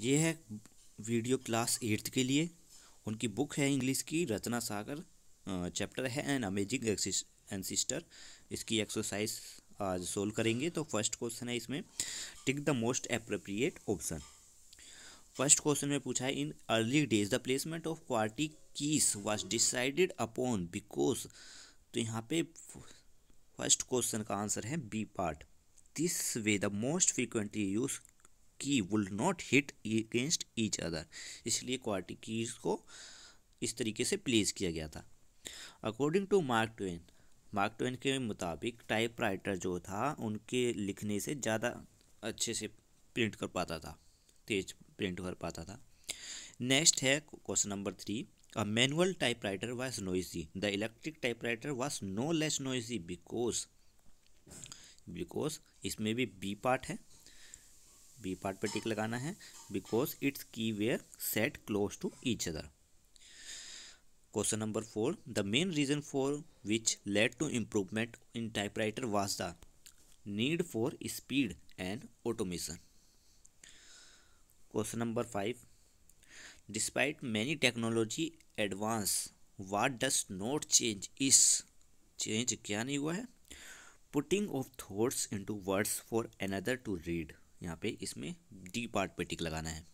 ये है video class eighth के लिए उनकी बुक है इंग्लिश की रचना सागर चैप्टर है एन अमेजिंग एनसिस्टर इसकी एक्सरसाइज आज सोल्व करेंगे तो फर्स्ट क्वेश्चन है इसमें tick the most appropriate option first question में पूछा है in early days the placement of qwerty keys was decided upon because तो यहाँ पे फर्स्ट क्वेश्चन का आंसर है B part this way the most frequently used keys would not hit against each other इसलिए qwerty keys को इस तरीके से प्लेस किया गया था according to Mark Twain Mark Twain के मुताबिक टाइप राइटर जो था उनके लिखने से ज़्यादा अच्छे से प्रिंट कर पाता था तेज प्रिंट कर पाता था नेक्स्ट है question number three a manual typewriter was noisy the electric typewriter was no less noisy because because इसमें भी बी पार्ट है बी पार्ट पे टिक लगाना है because it's keys were set close to each other question number four the main reason for which led to improvement in typewriter was the need for speed and automation question number five despite many technology advance watt does not change इस change क्या नहीं हुआ है putting of thoughts into words for another to read यहाँ पे इसमें D part पे tick लगाना है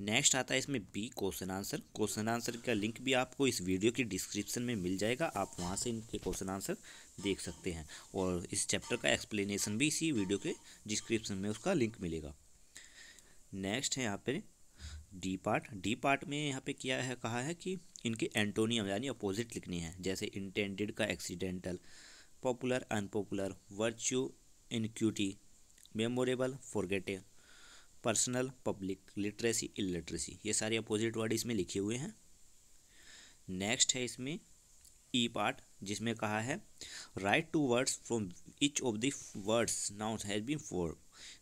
नेक्स्ट आता है इसमें B question answer question answer का लिंक भी आपको इस वीडियो के डिस्क्रिप्शन में मिल जाएगा आप वहाँ से इनके क्वेश्चन आंसर देख सकते हैं और इस चैप्टर का एक्सप्लेनेशन भी इसी वीडियो के डिस्क्रिप्शन में उसका लिंक मिलेगा नेक्स्ट है यहाँ पे डी पार्ट डी पार्ट में यहाँ पे किया है कहा है कि इनके एंटोनियम यानी अपोजिट लिखनी है जैसे इंटेंडेड का accidental popular unpopular virtue iniquity memorable forgettable personal public literacy illiteracy ये सारे अपोजिट वर्ड इसमें लिखे हुए हैं नेक्स्ट है इसमें ई e पार्ट जिसमें कहा है write two words from each of the words nouns has been four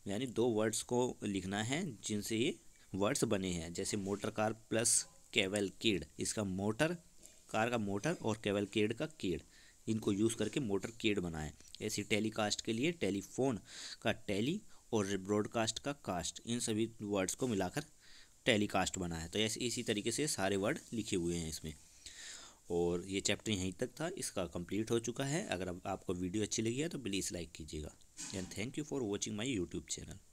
यानी दो वर्ड्स को लिखना है जिनसे ये वर्ड्स बने हैं जैसे मोटर कार प्लस केवल कीड इसका मोटर कार का मोटर और केवल कीड का कीड इनको यूज़ करके मोटर केड बनाएं ऐसी टेलीकास्ट के लिए टेलीफोन का टेली और ब्रॉडकास्ट का कास्ट इन सभी वर्ड्स को मिलाकर टेलीकास्ट बना है तो ऐसे इसी तरीके से सारे वर्ड लिखे हुए हैं इसमें और ये चैप्टर यहीं तक था इसका कंप्लीट हो चुका है अगर आपको वीडियो अच्छी लगी है तो प्लीज़ लाइक कीजिएगा and thank you for watching my YouTube channel